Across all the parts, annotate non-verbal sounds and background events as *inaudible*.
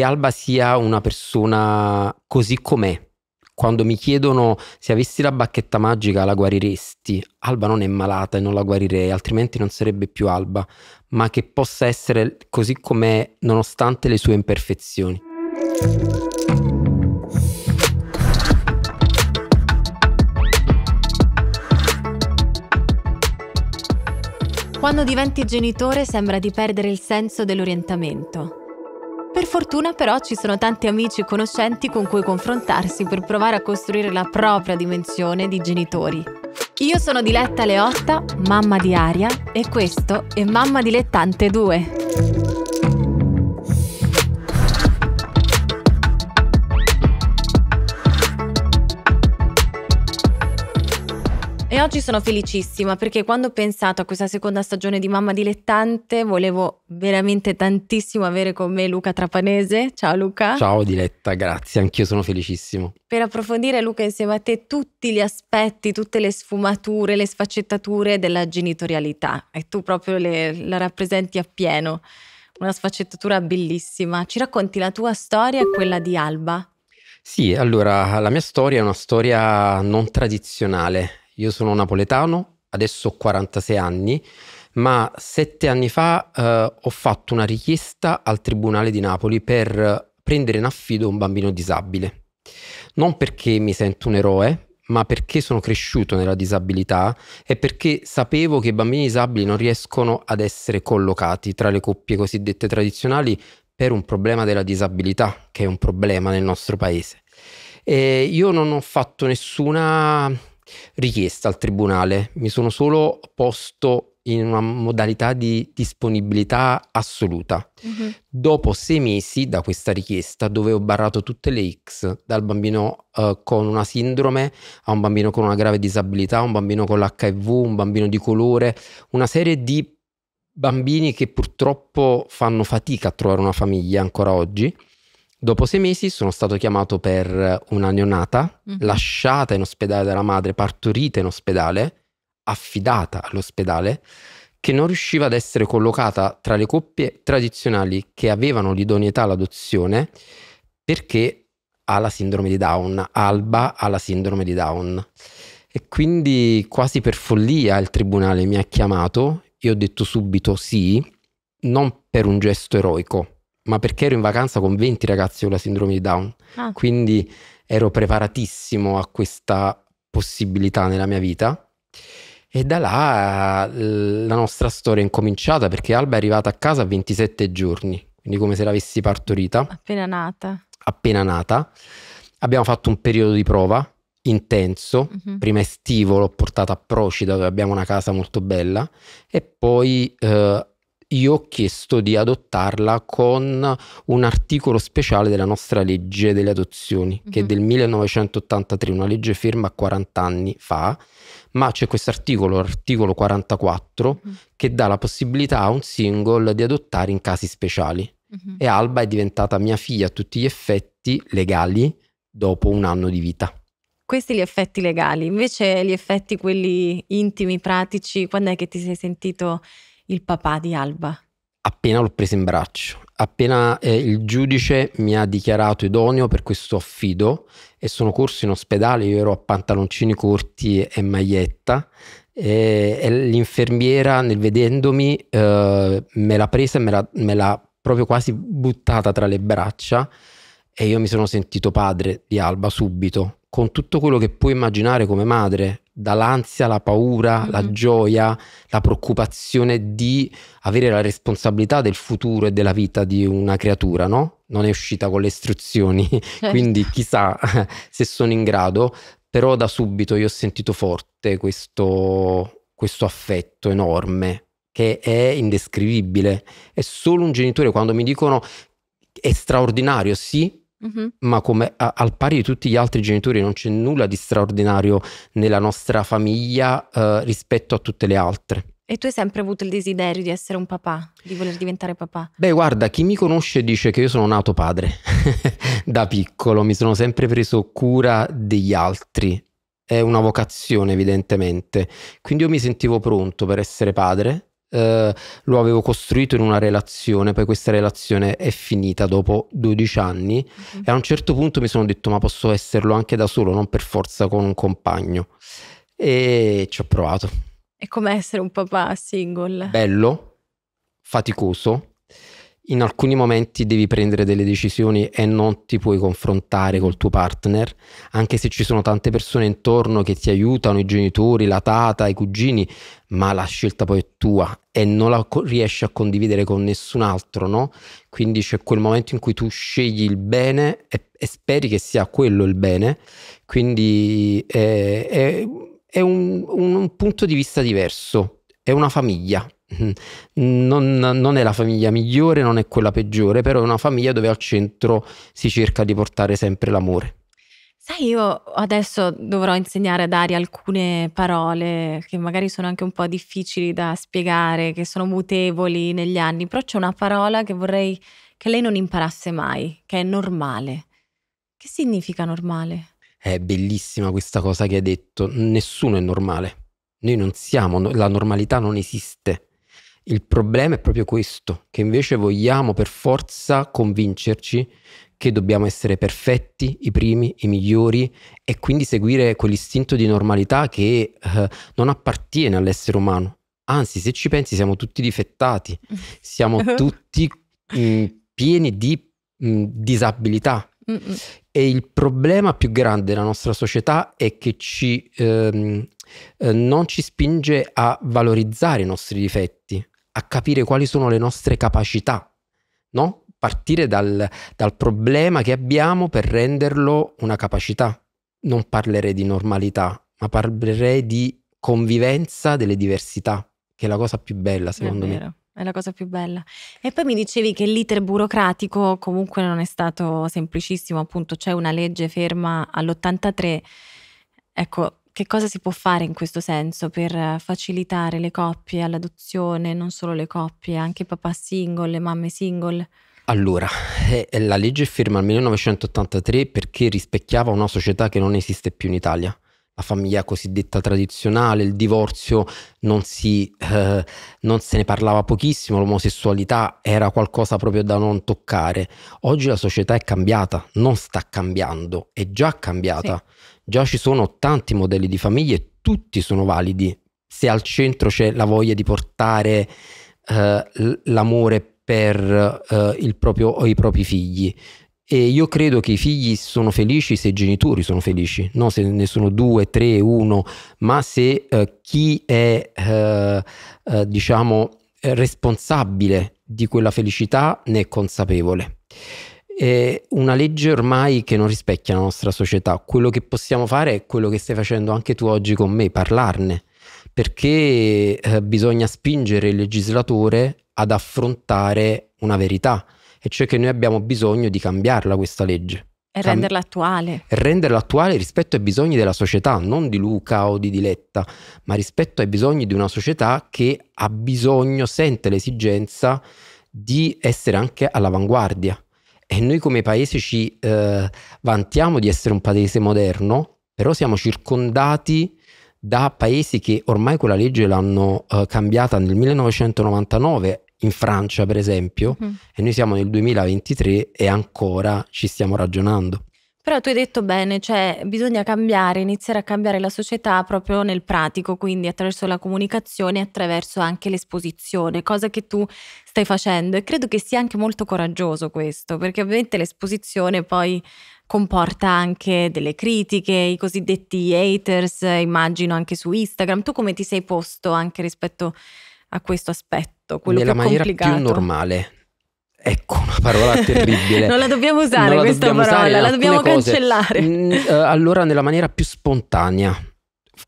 che Alba sia una persona così com'è. Quando mi chiedono se avessi la bacchetta magica la guariresti, Alba non è malata e non la guarirei, altrimenti non sarebbe più Alba, ma che possa essere così com'è nonostante le sue imperfezioni. Quando diventi genitore sembra di perdere il senso dell'orientamento. Per fortuna però ci sono tanti amici e conoscenti con cui confrontarsi per provare a costruire la propria dimensione di genitori. Io sono Diletta Leotta, mamma di Aria, e questo è Mamma Dilettante 2. oggi sono felicissima perché quando ho pensato a questa seconda stagione di Mamma Dilettante volevo veramente tantissimo avere con me Luca Trapanese. Ciao Luca. Ciao Diletta, grazie, anch'io sono felicissimo. Per approfondire Luca insieme a te tutti gli aspetti, tutte le sfumature, le sfaccettature della genitorialità e tu proprio le, la rappresenti appieno. Una sfaccettatura bellissima. Ci racconti la tua storia e quella di Alba. Sì, allora la mia storia è una storia non tradizionale, io sono napoletano, adesso ho 46 anni, ma sette anni fa eh, ho fatto una richiesta al Tribunale di Napoli per prendere in affido un bambino disabile. Non perché mi sento un eroe, ma perché sono cresciuto nella disabilità e perché sapevo che i bambini disabili non riescono ad essere collocati tra le coppie cosiddette tradizionali per un problema della disabilità, che è un problema nel nostro paese. E io non ho fatto nessuna richiesta al tribunale, mi sono solo posto in una modalità di disponibilità assoluta. Uh-huh. Dopo sei mesi da questa richiesta dove ho barrato tutte le X, dal bambino uh, con una sindrome a un bambino con una grave disabilità, un bambino con l'HIV, un bambino di colore, una serie di bambini che purtroppo fanno fatica a trovare una famiglia ancora oggi Dopo sei mesi sono stato chiamato per una neonata, mm. lasciata in ospedale dalla madre, partorita in ospedale, affidata all'ospedale, che non riusciva ad essere collocata tra le coppie tradizionali che avevano l'idoneità all'adozione perché ha la sindrome di Down, Alba ha la sindrome di Down. E quindi quasi per follia il tribunale mi ha chiamato, io ho detto subito sì, non per un gesto eroico, ma perché ero in vacanza con 20 ragazzi con la sindrome di Down. Ah. Quindi ero preparatissimo a questa possibilità nella mia vita. E da là la nostra storia è incominciata perché Alba è arrivata a casa a 27 giorni, quindi come se l'avessi partorita. Appena nata. Appena nata. Abbiamo fatto un periodo di prova intenso, uh-huh. prima estivo l'ho portata a Procida dove abbiamo una casa molto bella e poi eh, io ho chiesto di adottarla con un articolo speciale della nostra legge delle adozioni, mm-hmm. che è mhm. del 1983, una legge ferma 40 anni fa, ma c'è questo articolo, l'articolo 44, mm-hmm. che dà la possibilità a un single di adottare in casi speciali. Mm-hmm. E Alba è diventata mia figlia a tutti gli effetti legali dopo un anno di vita questi gli effetti legali, invece gli effetti quelli intimi, pratici, quando è che ti sei sentito il papà di Alba? Appena l'ho preso in braccio, appena eh, il giudice mi ha dichiarato idoneo per questo affido e sono corso in ospedale, io ero a pantaloncini corti e maglietta e, e l'infermiera nel vedendomi eh, me l'ha presa e me l'ha, me l'ha proprio quasi buttata tra le braccia e io mi sono sentito padre di Alba subito con tutto quello che puoi immaginare come madre, dall'ansia, la paura, mm-hmm. la gioia, la preoccupazione di avere la responsabilità del futuro e della vita di una creatura, no? Non è uscita con le istruzioni, *laughs* certo. quindi chissà *laughs* se sono in grado, però da subito io ho sentito forte questo, questo affetto enorme che è indescrivibile. È solo un genitore quando mi dicono è straordinario, sì, Uh-huh. ma come a, al pari di tutti gli altri genitori non c'è nulla di straordinario nella nostra famiglia eh, rispetto a tutte le altre. E tu hai sempre avuto il desiderio di essere un papà, di voler diventare papà? Beh, guarda, chi mi conosce dice che io sono nato padre. *laughs* da piccolo mi sono sempre preso cura degli altri. È una vocazione, evidentemente. Quindi io mi sentivo pronto per essere padre eh, lo avevo costruito in una relazione, poi questa relazione è finita dopo 12 anni mm-hmm. e a un certo punto mi sono detto ma posso esserlo anche da solo, non per forza con un compagno e ci ho provato. È come essere un papà single. Bello, faticoso, in alcuni momenti devi prendere delle decisioni e non ti puoi confrontare col tuo partner, anche se ci sono tante persone intorno che ti aiutano, i genitori, la tata, i cugini, ma la scelta poi è tua e non la riesci a condividere con nessun altro, no? Quindi c'è quel momento in cui tu scegli il bene e, e speri che sia quello il bene, quindi è, eh, è, è un, un, un punto di vista diverso, è una famiglia non, non, è la famiglia migliore, non è quella peggiore, però è una famiglia dove al centro si cerca di portare sempre l'amore. Sai, io adesso dovrò insegnare a Dari alcune parole che magari sono anche un po' difficili da spiegare, che sono mutevoli negli anni, però c'è una parola che vorrei che lei non imparasse mai, che è normale. Che significa normale? È bellissima questa cosa che hai detto, nessuno è normale noi non siamo, la normalità non esiste. Il problema è proprio questo, che invece vogliamo per forza convincerci che dobbiamo essere perfetti, i primi, i migliori e quindi seguire quell'istinto di normalità che eh, non appartiene all'essere umano. Anzi, se ci pensi, siamo tutti difettati, siamo *laughs* tutti mh, mm, pieni di mh, mm, disabilità. Mm, e il problema più grande della nostra società è che ci, ehm, eh, non ci spinge a valorizzare i nostri difetti, a capire quali sono le nostre capacità, no? Partire dal, dal problema che abbiamo per renderlo una capacità. Non parlerei di normalità, ma parlerei di convivenza delle diversità, che è la cosa più bella secondo me è la cosa più bella. E poi mi dicevi che l'iter burocratico comunque non è stato semplicissimo, appunto c'è una legge ferma all'83. Ecco, che cosa si può fare in questo senso per facilitare le coppie all'adozione, non solo le coppie, anche papà single, le mamme single? Allora, eh, la legge ferma al 1983 perché rispecchiava una società che non esiste più in Italia la famiglia cosiddetta tradizionale, il divorzio non, si, eh, non se ne parlava pochissimo, l'omosessualità era qualcosa proprio da non toccare. Oggi la società è cambiata, non sta cambiando, è già cambiata. Sì. Già ci sono tanti modelli di famiglia e tutti sono validi. Se al centro c'è la voglia di portare eh, l'amore per eh, il proprio o i propri figli, e io credo che i figli sono felici se i genitori sono felici, non se ne sono due, tre, uno, ma se eh, chi è, eh, eh, diciamo, responsabile di quella felicità ne è consapevole. È una legge ormai che non rispecchia la nostra società. Quello che possiamo fare è quello che stai facendo anche tu oggi con me, parlarne, perché eh, bisogna spingere il legislatore ad affrontare una verità e cioè che noi abbiamo bisogno di cambiarla questa legge. E renderla attuale. E renderla attuale rispetto ai bisogni della società, non di Luca o di Diletta, ma rispetto ai bisogni di una società che ha bisogno, sente l'esigenza di essere anche all'avanguardia. E noi come paese ci eh, vantiamo di essere un paese moderno, però siamo circondati da paesi che ormai quella legge l'hanno eh, cambiata nel 1999 in Francia per esempio, mm. e noi siamo nel 2023 e ancora ci stiamo ragionando. Però tu hai detto bene, cioè bisogna cambiare, iniziare a cambiare la società proprio nel pratico, quindi attraverso la comunicazione, attraverso anche l'esposizione, cosa che tu stai facendo e credo che sia anche molto coraggioso questo, perché ovviamente l'esposizione poi comporta anche delle critiche, i cosiddetti haters, immagino anche su Instagram. Tu come ti sei posto anche rispetto a a questo aspetto, quello Nella più maniera complicato. più normale. Ecco una parola terribile. *laughs* non la dobbiamo usare la questa dobbiamo parola, usare la dobbiamo cose. cancellare. Mm, eh, allora nella maniera più spontanea.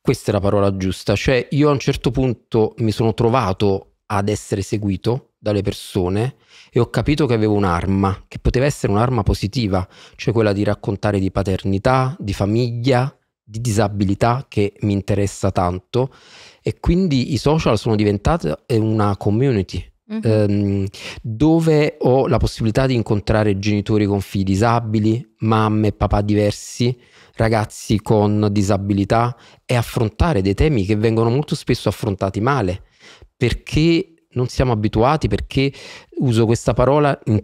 Questa è la parola giusta, cioè io a un certo punto mi sono trovato ad essere seguito dalle persone e ho capito che avevo un'arma, che poteva essere un'arma positiva, cioè quella di raccontare di paternità, di famiglia, di disabilità che mi interessa tanto e quindi i social sono diventati eh, una community Mm-hmm. dove ho la possibilità di incontrare genitori con figli disabili, mamme e papà diversi, ragazzi con disabilità e affrontare dei temi che vengono molto spesso affrontati male perché non siamo abituati, perché uso questa parola in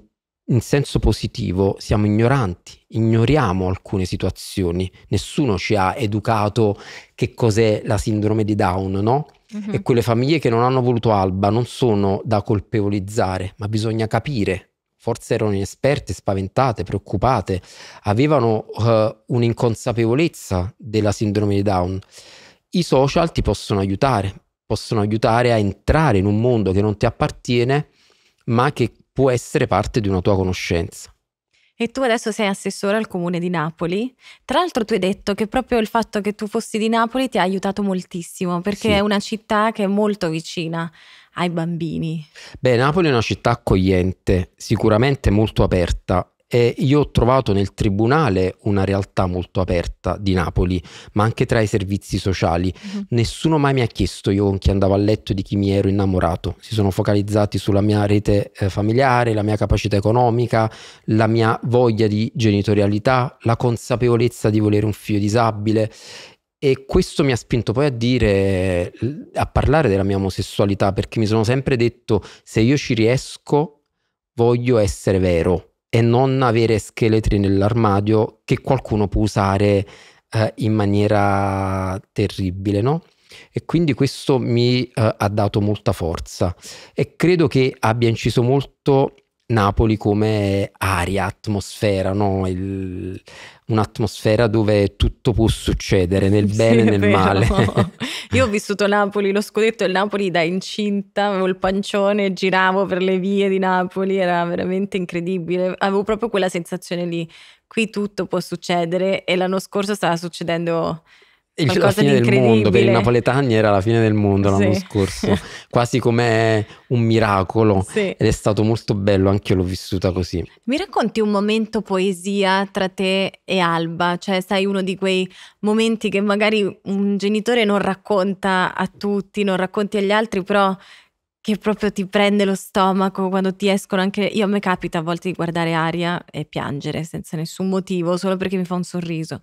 in senso positivo siamo ignoranti, ignoriamo alcune situazioni, nessuno ci ha educato che cos'è la sindrome di Down, no? Uh-huh. E quelle famiglie che non hanno voluto Alba non sono da colpevolizzare, ma bisogna capire. Forse erano inesperte, spaventate, preoccupate, avevano uh, un'inconsapevolezza della sindrome di Down. I social ti possono aiutare, possono aiutare a entrare in un mondo che non ti appartiene, ma che può essere parte di una tua conoscenza. E tu adesso sei assessore al comune di Napoli. Tra l'altro tu hai detto che proprio il fatto che tu fossi di Napoli ti ha aiutato moltissimo perché sì. è una città che è molto vicina ai bambini. Beh, Napoli è una città accogliente, sicuramente molto aperta eh, io ho trovato nel tribunale una realtà molto aperta di Napoli, ma anche tra i servizi sociali. Mm-hmm. Nessuno mai mi ha chiesto io con chi andavo a letto di chi mi ero innamorato. Si sono focalizzati sulla mia rete eh, familiare, la mia capacità economica, la mia voglia di genitorialità, la consapevolezza di volere un figlio disabile. E questo mi ha spinto poi a dire, a parlare della mia omosessualità, perché mi sono sempre detto, se io ci riesco, voglio essere vero e non avere scheletri nell'armadio che qualcuno può usare eh, in maniera terribile, no? E quindi questo mi eh, ha dato molta forza e credo che abbia inciso molto Napoli come aria, atmosfera, no? Il, un'atmosfera dove tutto può succedere, nel bene e nel vero. male. *laughs* Io ho vissuto Napoli, lo scudetto del Napoli da incinta, avevo il pancione, giravo per le vie di Napoli, era veramente incredibile, avevo proprio quella sensazione lì, qui tutto può succedere e l'anno scorso stava succedendo la fine del mondo, per i napoletani era la fine del mondo l'anno sì. scorso, *laughs* quasi come un miracolo sì. ed è stato molto bello, anche io l'ho vissuta così. Mi racconti un momento poesia tra te e Alba, cioè sai uno di quei momenti che magari un genitore non racconta a tutti, non racconti agli altri, però che proprio ti prende lo stomaco quando ti escono anche... Io a me capita a volte di guardare aria e piangere senza nessun motivo, solo perché mi fa un sorriso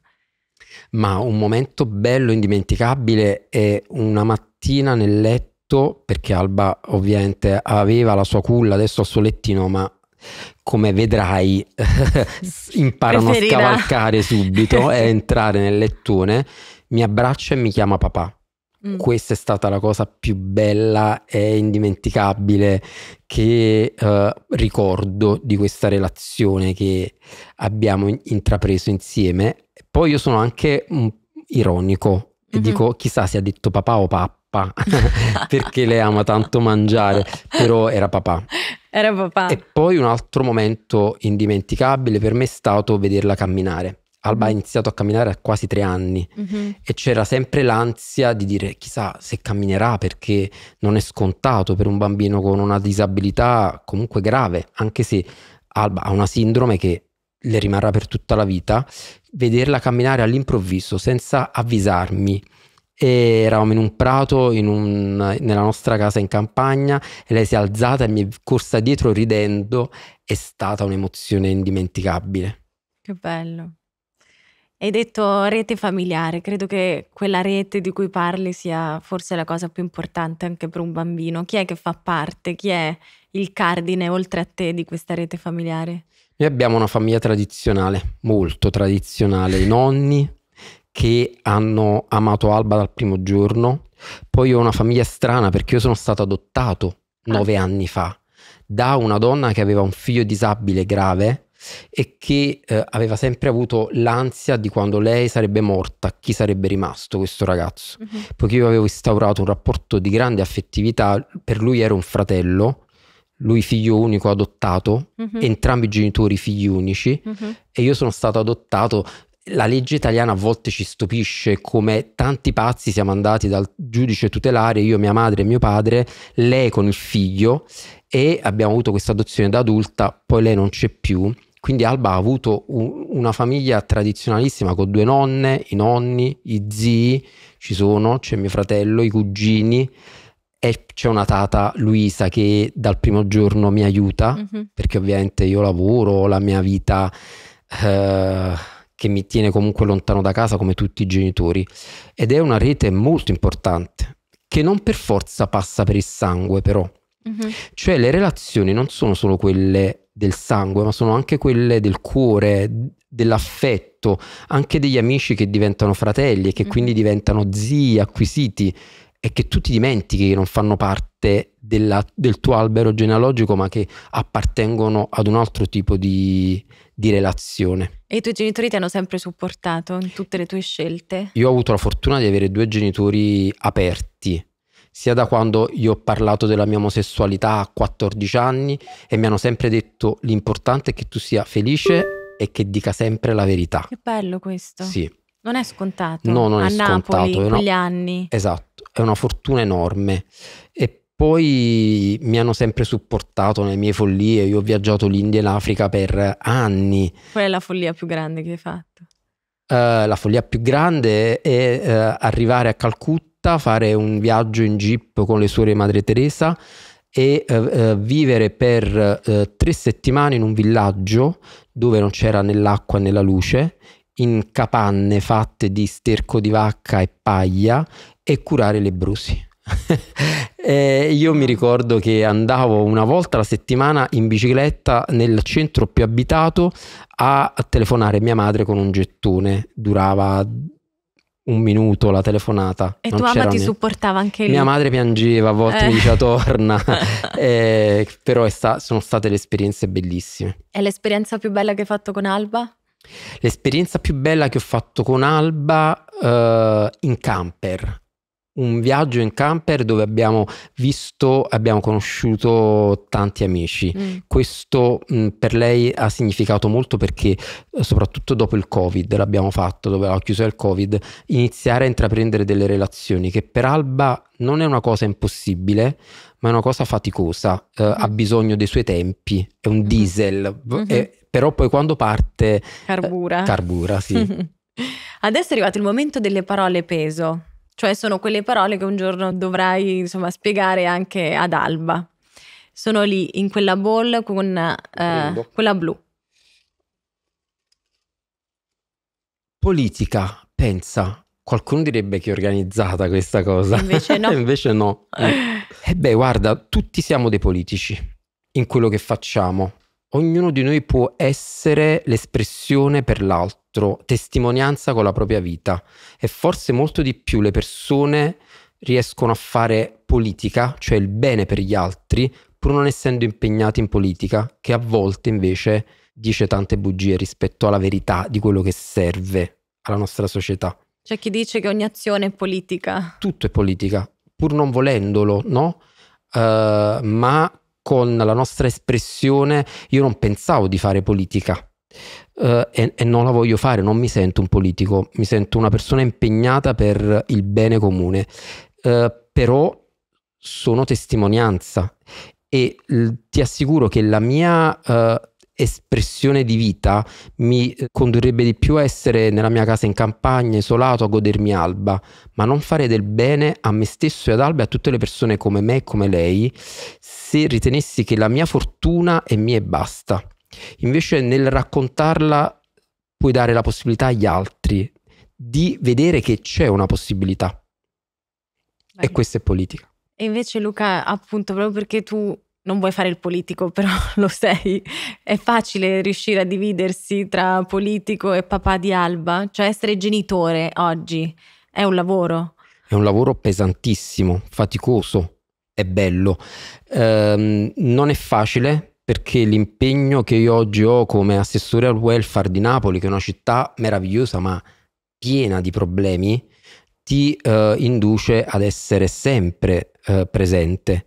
ma un momento bello, indimenticabile è una mattina nel letto, perché Alba ovviamente aveva la sua culla, adesso ha il suo lettino, ma come vedrai *laughs* imparano Preferirà. a scavalcare subito e entrare nel lettone, mi abbraccia e mi chiama papà. Mm. Questa è stata la cosa più bella e indimenticabile che eh, ricordo di questa relazione che abbiamo intrapreso insieme. Poi io sono anche un, ironico e mm-hmm. dico chissà se ha detto papà o pappa *laughs* perché lei ama tanto mangiare, però era papà. Era papà. E poi un altro momento indimenticabile per me è stato vederla camminare Alba ha iniziato a camminare a quasi tre anni mm-hmm. e c'era sempre l'ansia di dire chissà se camminerà perché non è scontato per un bambino con una disabilità comunque grave, anche se Alba ha una sindrome che le rimarrà per tutta la vita, vederla camminare all'improvviso senza avvisarmi. E eravamo in un prato, in un, nella nostra casa in campagna, e lei si è alzata e mi è corsa dietro ridendo, è stata un'emozione indimenticabile. Che bello. Hai detto rete familiare, credo che quella rete di cui parli sia forse la cosa più importante anche per un bambino. Chi è che fa parte? Chi è il cardine oltre a te di questa rete familiare? Noi abbiamo una famiglia tradizionale, molto tradizionale, i nonni che hanno amato Alba dal primo giorno, poi ho una famiglia strana perché io sono stato adottato nove ah. anni fa da una donna che aveva un figlio disabile grave e che eh, aveva sempre avuto l'ansia di quando lei sarebbe morta, chi sarebbe rimasto questo ragazzo. Uh-huh. Poiché io avevo instaurato un rapporto di grande affettività, per lui era un fratello, lui figlio unico adottato, uh-huh. entrambi i genitori figli unici uh-huh. e io sono stato adottato. La legge italiana a volte ci stupisce come tanti pazzi siamo andati dal giudice tutelare, io, mia madre e mio padre, lei con il figlio e abbiamo avuto questa adozione da adulta, poi lei non c'è più quindi Alba ha avuto un, una famiglia tradizionalissima con due nonne, i nonni, i zii, ci sono, c'è mio fratello, i cugini e c'è una tata Luisa che dal primo giorno mi aiuta mm-hmm. perché ovviamente io lavoro, la mia vita eh, che mi tiene comunque lontano da casa come tutti i genitori ed è una rete molto importante che non per forza passa per il sangue però. Mm-hmm. Cioè le relazioni non sono solo quelle del sangue, ma sono anche quelle del cuore, dell'affetto, anche degli amici che diventano fratelli e che quindi mhm. diventano zii acquisiti e che tu ti dimentichi che non fanno parte della, del tuo albero genealogico, ma che appartengono ad un altro tipo di, di, relazione. E i tuoi genitori ti hanno sempre supportato in tutte le tue scelte? Io ho avuto la fortuna di avere due genitori aperti, sia da quando io ho parlato della mia omosessualità a 14 anni e mi hanno sempre detto l'importante è che tu sia felice e che dica sempre la verità. Che bello questo. Sì. Non è scontato. No, non a è scontato. Napoli, è una... quegli anni. Esatto, è una fortuna enorme. E poi mi hanno sempre supportato nelle mie follie. Io ho viaggiato l'India e l'Africa per anni. Qual è la follia più grande che hai fatto? Uh, la follia più grande è uh, arrivare a Calcutta Calcutta, fare un viaggio in jeep con le suore Madre Teresa e eh, eh, vivere per eh, tre settimane in un villaggio dove non c'era né l'acqua né la luce, in capanne fatte di sterco di vacca e paglia e curare le brusi. *laughs* eh, io mi ricordo che andavo una volta alla settimana in bicicletta nel centro più abitato a telefonare mia madre con un gettone, durava un minuto la telefonata. E non tua mamma ti supportava anche lì? Mia madre piangeva, a volte eh. mi diceva torna, *laughs* eh, però sta, sono state le esperienze bellissime. E l'esperienza più bella che hai fatto con Alba? L'esperienza più bella che ho fatto con Alba uh, in camper un viaggio in camper dove abbiamo visto, abbiamo conosciuto tanti amici. Mm. Questo mh, mm, per lei ha significato molto perché eh, soprattutto dopo il Covid l'abbiamo fatto, dove ha chiuso il Covid, iniziare a intraprendere delle relazioni che per Alba non è una cosa impossibile, ma è una cosa faticosa, eh, mm. ha bisogno dei suoi tempi, è un mm-hmm. diesel, mm-hmm. è, eh, però poi quando parte... Carbura. Eh, carbura, sì. *laughs* Adesso è arrivato il momento delle parole peso. Cioè sono quelle parole che un giorno dovrai insomma, spiegare anche ad Alba. Sono lì in quella ball con eh, quella blu. Politica, pensa, Qualcuno direbbe che è organizzata questa cosa. Invece no. *laughs* Invece no. *laughs* E eh beh, guarda, tutti siamo dei politici in quello che facciamo ognuno di noi può essere l'espressione per l'altro, testimonianza con la propria vita e forse molto di più le persone riescono a fare politica, cioè il bene per gli altri, pur non essendo impegnati in politica, che a volte invece dice tante bugie rispetto alla verità di quello che serve alla nostra società. C'è chi dice che ogni azione è politica. Tutto è politica, pur non volendolo, no? Uh, ma con la nostra espressione, io non pensavo di fare politica. Uh, e, e, non la voglio fare, non mi sento un politico, mi sento una persona impegnata per il bene comune, uh, però sono testimonianza e l- ti assicuro che la mia uh, espressione di vita mi eh, condurrebbe di più a essere nella mia casa in campagna, isolato, a godermi Alba, ma non fare del bene a me stesso e ad Alba e a tutte le persone come me e come lei se ritenessi che la mia fortuna è mia e basta. Invece nel raccontarla puoi dare la possibilità agli altri di vedere che c'è una possibilità. Beh. E questa è politica. E invece Luca, appunto, proprio perché tu non vuoi fare il politico, *laughs* però lo sei. È facile riuscire a dividersi tra politico e papà di Alba, cioè essere genitore oggi è un lavoro. È un lavoro pesantissimo, faticoso, è bello. Ehm, non è facile perché l'impegno che io oggi ho come assessore al welfare di Napoli, che è una città meravigliosa ma piena di problemi, ti eh, induce ad essere sempre eh, presente.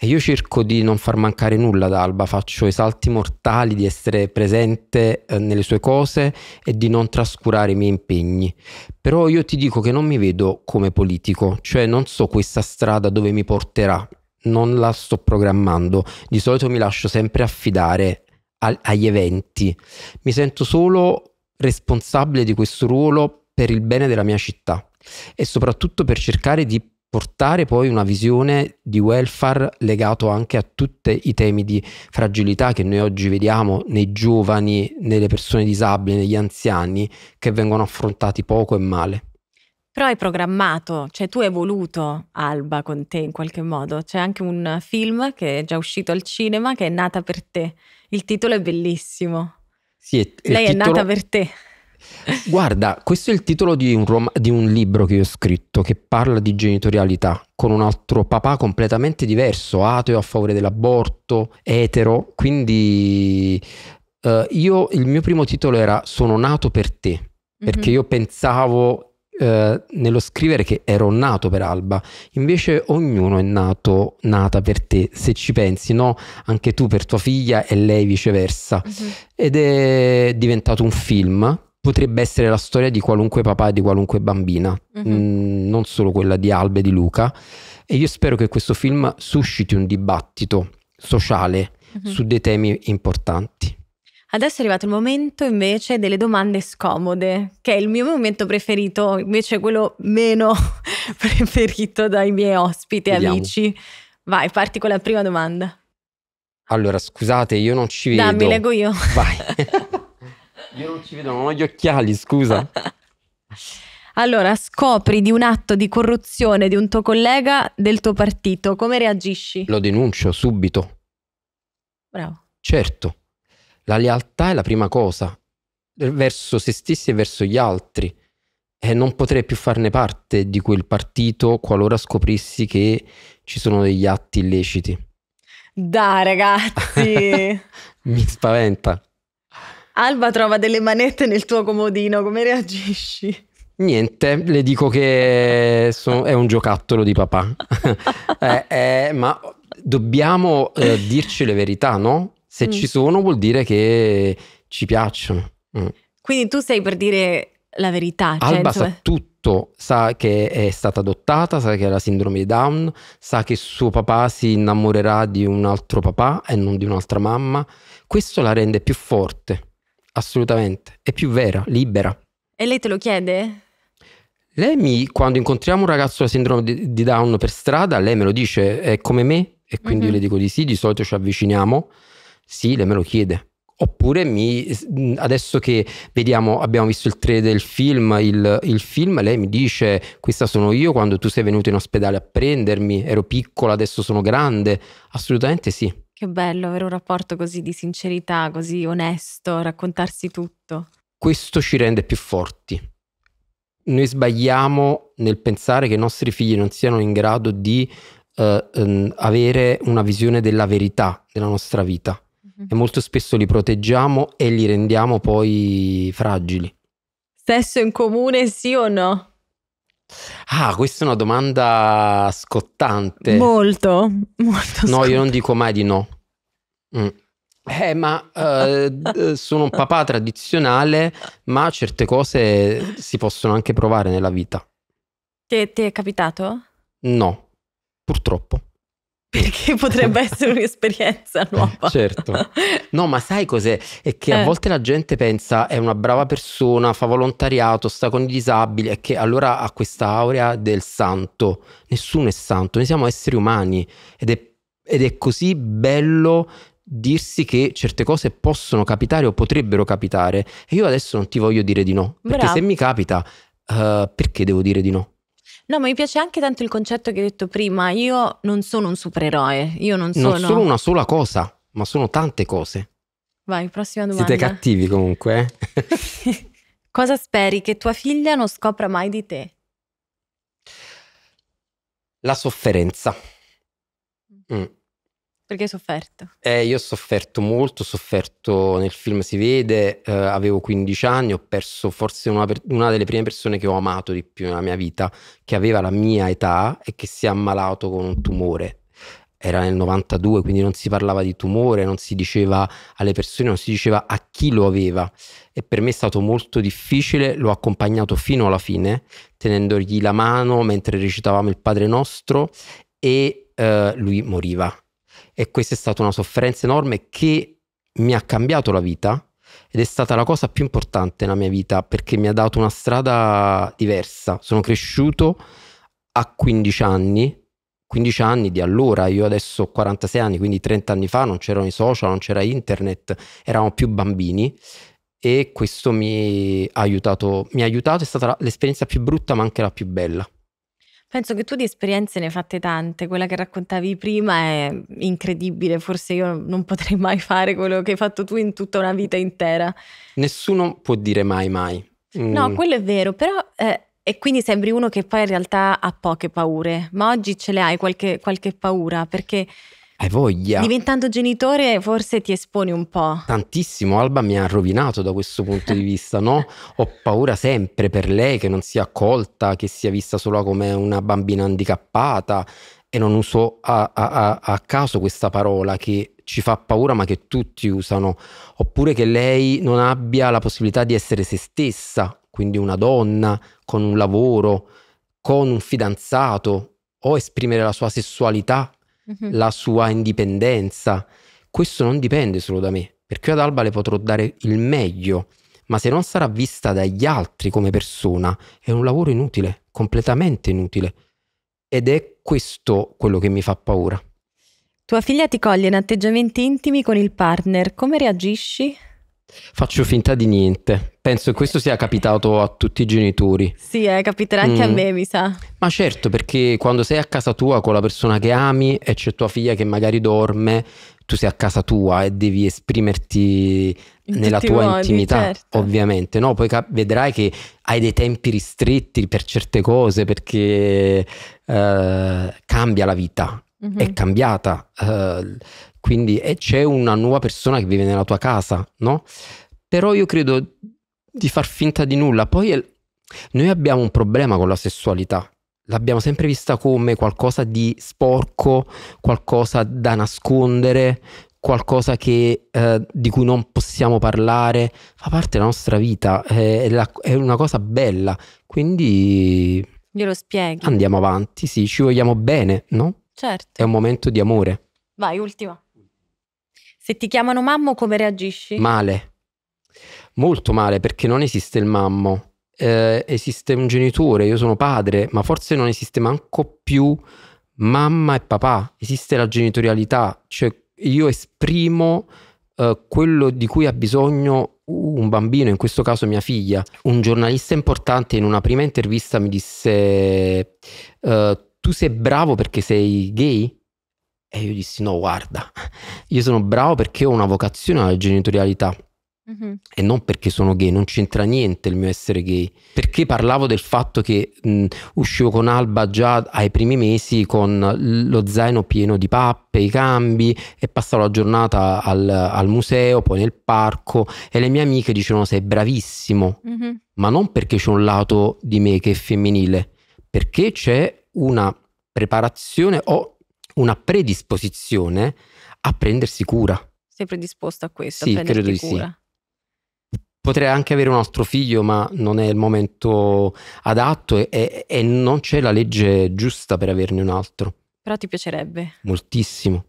E io cerco di non far mancare nulla ad Alba, faccio i salti mortali di essere presente eh, nelle sue cose e di non trascurare i miei impegni. Però io ti dico che non mi vedo come politico, cioè non so questa strada dove mi porterà, non la sto programmando, di solito mi lascio sempre affidare al, agli eventi, mi sento solo responsabile di questo ruolo per il bene della mia città e soprattutto per cercare di portare poi una visione di welfare legato anche a tutti i temi di fragilità che noi oggi vediamo nei giovani, nelle persone disabili, negli anziani, che vengono affrontati poco e male. Però hai programmato, cioè tu hai voluto Alba con te in qualche modo. C'è anche un film che è già uscito al cinema che è nata per te. Il titolo è bellissimo. Sì, è, Lei è nata per te. Guarda, questo è il titolo di un, rom- di un, libro che io ho scritto che parla di genitorialità con un altro papà completamente diverso, ateo a favore dell'aborto, etero. Quindi uh, io, il mio primo titolo era Sono nato per te, mm-hmm. perché mhm. io pensavo uh, nello scrivere che ero nato per Alba. Invece ognuno è nato, nata per te, se ci pensi, no? Anche tu per tua figlia e lei viceversa. Mm-hmm. Ed è diventato un film potrebbe essere la storia di qualunque papà e di qualunque bambina, mm-hmm. Mm, mh, non solo quella di Albe e di Luca. E io spero che questo film susciti un dibattito sociale mm-hmm. su dei temi importanti. Adesso è arrivato il momento invece delle domande scomode, che è il mio momento preferito, invece quello meno *laughs* preferito dai miei ospiti e amici. Vai, parti con la prima domanda. Allora, scusate, io non ci vedo. Dammi, leggo io. Vai. *laughs* Io non ci vedo, non ho gli occhiali, scusa. *laughs* Allora, scopri di un atto di corruzione di un tuo collega del tuo partito, come reagisci? Lo denuncio subito. Bravo. Certo, la lealtà è la prima cosa, eh, verso se stessi e verso gli altri. E non potrei più farne parte di quel partito qualora scoprissi che ci sono degli atti illeciti. Da ragazzi! *laughs* Mi spaventa. Alba trova delle manette nel tuo comodino, come reagisci? Niente, le dico che sono, è un giocattolo di papà. *laughs* eh, eh, ma dobbiamo eh, dirci le verità, no? Se mm. ci sono vuol dire che ci piacciono. Mm. Quindi tu sei per dire la verità. Cioè, Alba insomma... sa tutto, sa che è stata adottata, sa che ha la sindrome di Down, sa che suo papà si innamorerà di un altro papà e non di un'altra mamma. Questo la rende più forte assolutamente, è più vera, libera. E lei te lo chiede? Lei mi, quando incontriamo un ragazzo da sindrome di Down per strada, lei me lo dice, è come me, e quindi mm-hmm. io mhm. le dico di sì, di solito ci avviciniamo, sì, lei me lo chiede. Oppure mi, adesso che vediamo, abbiamo visto il 3 del film, il, il, film, lei mi dice questa sono io quando tu sei venuto in ospedale a prendermi, ero piccola, adesso sono grande. Assolutamente sì. Che bello avere un rapporto così di sincerità, così onesto, raccontarsi tutto. Questo ci rende più forti. Noi sbagliamo nel pensare che i nostri figli non siano in grado di eh, ehm, avere una visione della verità della nostra vita mm-hmm. e molto spesso li proteggiamo e li rendiamo poi fragili. Sesso in comune sì o no? Ah, questa è una domanda scottante. Molto, molto scottante. No, io non dico mai di no. Mm. Eh, ma eh, sono un papà tradizionale, ma certe cose si possono anche provare nella vita. Ti, ti è capitato? No, purtroppo. Perché *laughs* potrebbe essere un'esperienza *laughs* nuova. Certo. No, ma sai cos'è? È che eh. a volte la gente pensa è una brava persona, fa volontariato, sta con i disabili e che allora ha questa aurea del santo. Nessuno è santo, noi siamo esseri umani ed è, ed è così bello dirsi che certe cose possono capitare o potrebbero capitare. E io adesso non ti voglio dire di no, perché Bravo. se mi capita, uh, perché devo dire di no? No, ma mi piace anche tanto il concetto che hai detto prima. Io non sono un supereroe, io non sono... Non sono una sola cosa, ma sono tante cose. Vai, prossima domanda. Siete cattivi comunque. Eh? *laughs* Cosa speri che tua figlia non scopra mai di te? La sofferenza. Mm. Perché hai sofferto? Eh, io ho sofferto molto, ho sofferto nel film si vede, eh, avevo 15 anni, ho perso forse una, una, delle prime persone che ho amato di più nella mia vita, che aveva la mia età e che si è ammalato con un tumore. Era nel 92, quindi non si parlava di tumore, non si diceva alle persone, non si diceva a chi lo aveva. E per me è stato molto difficile, l'ho accompagnato fino alla fine, tenendogli la mano mentre recitavamo il Padre Nostro e eh, lui moriva e questa è stata una sofferenza enorme che mi ha cambiato la vita ed è stata la cosa più importante nella mia vita perché mi ha dato una strada diversa. Sono cresciuto a 15 anni, 15 anni di allora, io adesso ho 46 anni, quindi 30 anni fa non c'erano i social, non c'era internet, eravamo più bambini e questo mi ha aiutato, mi ha aiutato, è stata l'esperienza più brutta ma anche la più bella. Penso che tu di esperienze ne fatte tante, quella che raccontavi prima è incredibile, forse io non potrei *laughs* mai fare quello che hai fatto tu in tutta una vita intera. Nessuno può dire mai mai. Mm. No, quello è vero, però eh, e quindi sembri uno che poi in realtà ha poche paure, ma oggi ce le hai qualche, qualche paura perché hai voglia. Diventando genitore forse ti esponi un po'. Tantissimo, Alba mi ha rovinato da questo punto di vista, no? Ho paura sempre per lei che non sia accolta, che sia vista solo come una bambina handicappata e non uso a, a, a caso questa parola che ci fa paura ma che tutti usano, oppure che lei non abbia la possibilità di essere se stessa, quindi una donna con un lavoro, con un fidanzato o esprimere la sua sessualità la sua indipendenza. Questo non dipende solo da me, perché io ad Alba le potrò dare il meglio, ma se non sarà vista dagli altri come persona, è un lavoro inutile, completamente inutile. Ed è questo quello che mi fa paura. Tua figlia ti coglie in atteggiamenti intimi con il partner, come reagisci? Faccio finta di niente. Penso che questo sia capitato a tutti i genitori. Sì, eh, capiterà anche mm. a me, mi sa. Ma certo, perché quando sei a casa tua con la persona che ami e c'è tua figlia che magari dorme, tu sei a casa tua e devi esprimerti nella tua modi, intimità, certo. ovviamente. No? Poi cap- vedrai che hai dei tempi ristretti per certe cose perché eh, cambia la vita. Mm-hmm. È mhm. cambiata. Eh, quindi e eh, c'è una nuova persona che vive nella tua casa, no? Però io credo di far finta di nulla. Poi noi abbiamo un problema con la sessualità. L'abbiamo sempre vista come qualcosa di sporco, qualcosa da nascondere, qualcosa che, eh, di cui non possiamo parlare. Fa parte della nostra vita, eh, è, la, è una cosa bella. Quindi... Glielo spieghi. Andiamo avanti, sì, ci vogliamo bene, no? Certo. È un momento di amore. Vai, ultima. Se ti chiamano mammo, come reagisci? Male, molto male, perché non esiste il mammo. Eh, esiste un genitore, io sono padre, ma forse non esiste manco più mamma e papà. Esiste la genitorialità, cioè io esprimo eh, quello di cui ha bisogno un bambino, in questo caso mia figlia. Un giornalista importante in una prima intervista mi disse: eh, Tu sei bravo perché sei gay? E io dissi: No, guarda, io sono bravo perché ho una vocazione alla genitorialità. Mm-hmm. E non perché sono gay, non c'entra niente il mio essere gay. Perché parlavo del fatto che mh, uscivo con Alba già ai primi mesi con lo zaino pieno di pappe, i cambi e passavo la giornata al, al museo, poi nel parco e le mie amiche dicevano sei bravissimo, mm-hmm. ma non perché c'è un lato di me che è femminile, perché c'è una preparazione o una predisposizione a prendersi cura. Sei predisposto a questo? Sì, a credo di cura. sì potrei anche avere un altro figlio, ma non è il momento adatto e, e, e, non c'è la legge giusta per averne un altro. Però ti piacerebbe? Moltissimo.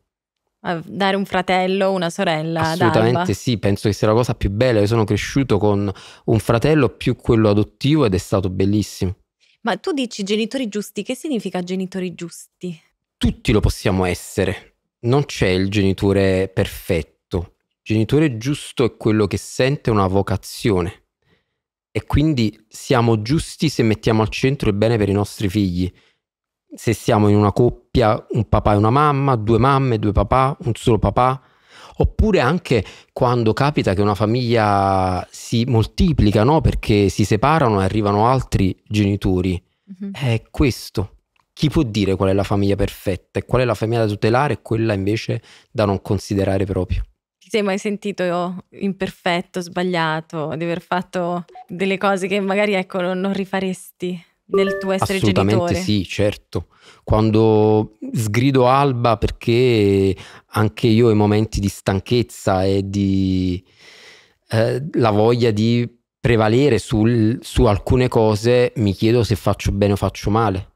Dare un fratello, una sorella? Assolutamente sì, penso che sia la cosa più bella. Io sono cresciuto con un fratello più quello adottivo ed è stato bellissimo. Ma tu dici genitori giusti, che significa genitori giusti? tutti lo possiamo essere. Non c'è il genitore perfetto. Il genitore giusto è quello che sente una vocazione. E quindi siamo giusti se mettiamo al centro il bene per i nostri figli. Se siamo in una coppia, un papà e una mamma, due mamme, due papà, un solo papà, oppure anche quando capita che una famiglia si moltiplica, no? Perché si separano e arrivano altri genitori. Mm-hmm. È questo chi può dire qual è la famiglia perfetta e qual è la famiglia da tutelare e quella invece da non considerare proprio? Ti sei mai sentito imperfetto, sbagliato, di aver fatto delle cose che magari ecco, non rifaresti? nel tuo essere Assolutamente genitore. sì, certo. Quando sgrido Alba perché anche io ho i momenti di stanchezza e di eh, la voglia di prevalere sul, su alcune cose, mi chiedo se faccio bene o faccio male.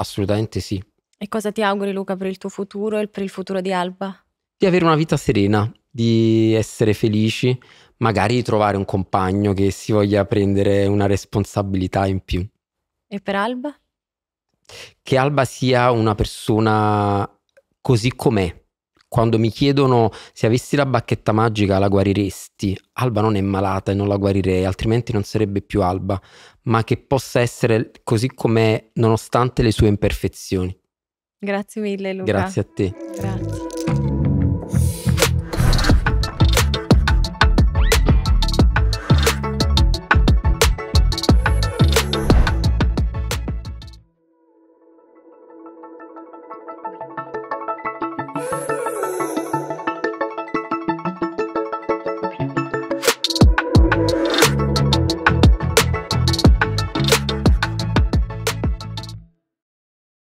Assolutamente sì. E cosa ti auguri Luca per il tuo futuro e per il futuro di Alba? Di avere una vita serena, di essere felici, magari di trovare un compagno che si voglia prendere una responsabilità in più. E per Alba? Che Alba sia una persona così com'è, quando mi chiedono se avessi la bacchetta magica la guariresti, Alba non è malata e non la guarirei, altrimenti non sarebbe più Alba, ma che possa essere così com'è nonostante le sue imperfezioni. Grazie mille Luca. Grazie a te. Grazie.